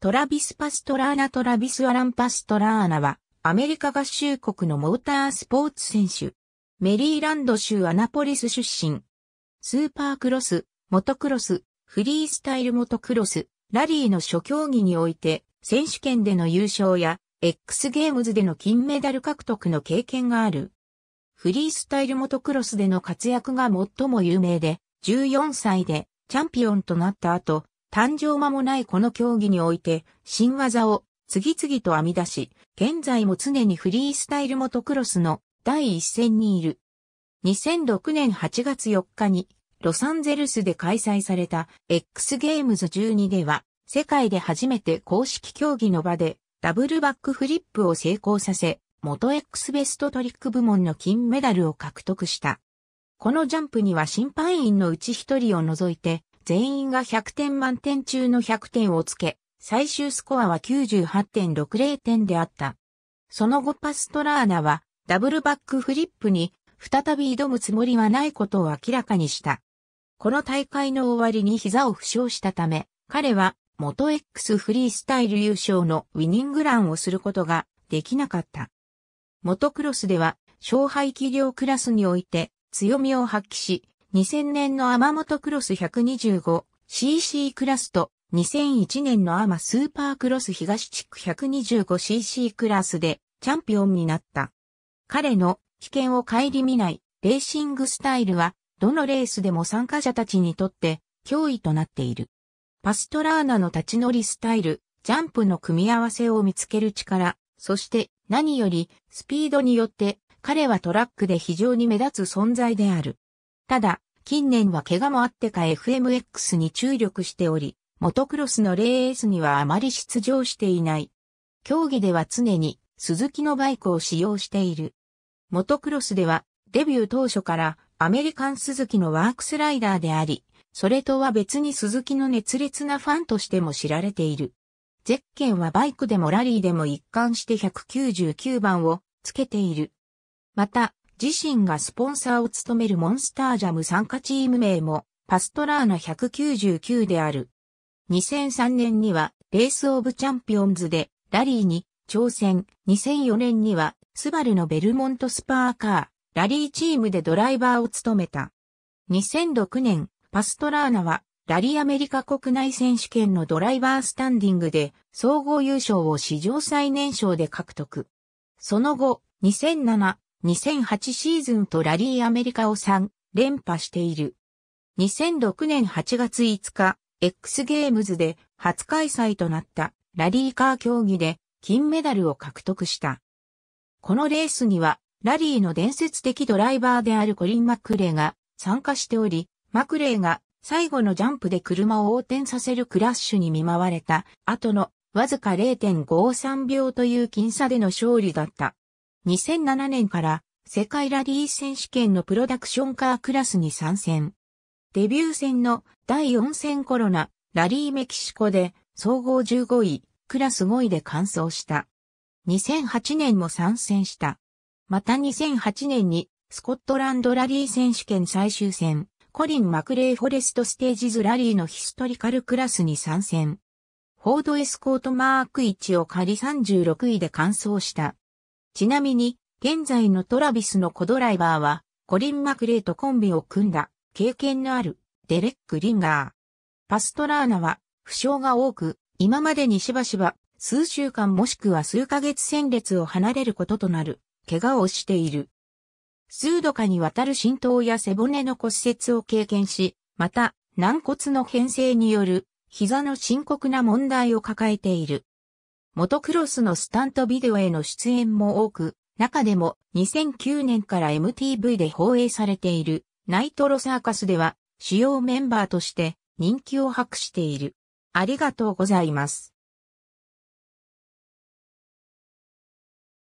トラビス・パストラーナトラビス・アラン・パストラーナは、アメリカ合衆国のモータースポーツ選手。メリーランド州アナポリス出身。スーパークロス、モトクロス、フリースタイルモトクロス、ラリーの諸競技において、選手権での優勝や、X ゲームズでの金メダル獲得の経験がある。フリースタイルモトクロスでの活躍が最も有名で、14歳でチャンピオンとなった後、誕生間もないこの競技において、新技を次々と編み出し、現在も常にフリースタイルモトクロスの第一線にいる。2006年8月4日に、ロサンゼルスで開催された X ゲームズ12では、世界で初めて公式競技の場で、ダブルバックフリップを成功させ、元 X ベストトリック部門の金メダルを獲得した。このジャンプには審判員のうち一人を除いて、全員が100点満点中の100点をつけ、最終スコアは98.60点であった。その後パストラーナはダブルバックフリップに再び挑むつもりはないことを明らかにした。この大会の終わりに膝を負傷したため、彼は元 X フリースタイル優勝のウィニングランをすることができなかった。モトクロスでは勝敗器量クラスにおいて強みを発揮し、2000年のアマモトクロス 125cc クラスと、2001年のアマスーパークロス東地区 125cc クラスでチャンピオンになった。彼の危険を顧みないレーシングスタイルは、どのレースでも参加者たちにとって脅威となっている。パストラーナの立ち乗りスタイル、ジャンプの組み合わせを見つける力、そして何よりスピードによって彼はトラックで非常に目立つ存在である。ただ、近年は怪我もあってか FMX に注力しており、モトクロスのレースにはあまり出場していない。競技では常に鈴木のバイクを使用している。モトクロスではデビュー当初からアメリカン鈴木のワークスライダーであり、それとは別に鈴木の熱烈なファンとしても知られている。ゼッケンはバイクでもラリーでも一貫して199番をつけている。また、自身がスポンサーを務めるモンスタージャム参加チーム名もパストラーナ199である。2003年にはレースオブチャンピオンズでラリーに挑戦。2004年にはスバルのベルモントスパーカー、ラリーチームでドライバーを務めた。2006年、パストラーナはラリーアメリカ国内選手権のドライバースタンディングで総合優勝を史上最年少で獲得。その後、2007、2008シーズンとラリーアメリカを3連覇している。2006年8月5日、X ゲームズで初開催となったラリーカー競技で金メダルを獲得した。このレースには、ラリーの伝説的ドライバーであるコリン・マクレーが参加しており、マクレーが最後のジャンプで車を横転させるクラッシュに見舞われた後のわずか0.53秒という僅差での勝利だった。2007年から世界ラリー選手権のプロダクションカークラスに参戦。デビュー戦の第4戦コロナラリーメキシコで総合15位、クラス5位で完走した。2008年も参戦した。また2008年にスコットランドラリー選手権最終戦、コリン・マクレイ・フォレスト・ステージズ・ラリーのヒストリカルクラスに参戦。フォード・エスコート・マーク1を仮36位で完走した。ちなみに、現在のトラビスのコドライバーは、コリン・マクレーとコンビを組んだ経験のあるデレック・リンガー。パストラーナは負傷が多く、今までにしばしば数週間もしくは数ヶ月戦列を離れることとなる怪我をしている。数度かにわたる浸透や背骨の骨折を経験し、また軟骨の変性による膝の深刻な問題を抱えている。モトクロスのスタントビデオへの出演も多く、中でも2009年から MTV で放映されているナイトロサーカスでは主要メンバーとして人気を博している。ありがとうございます。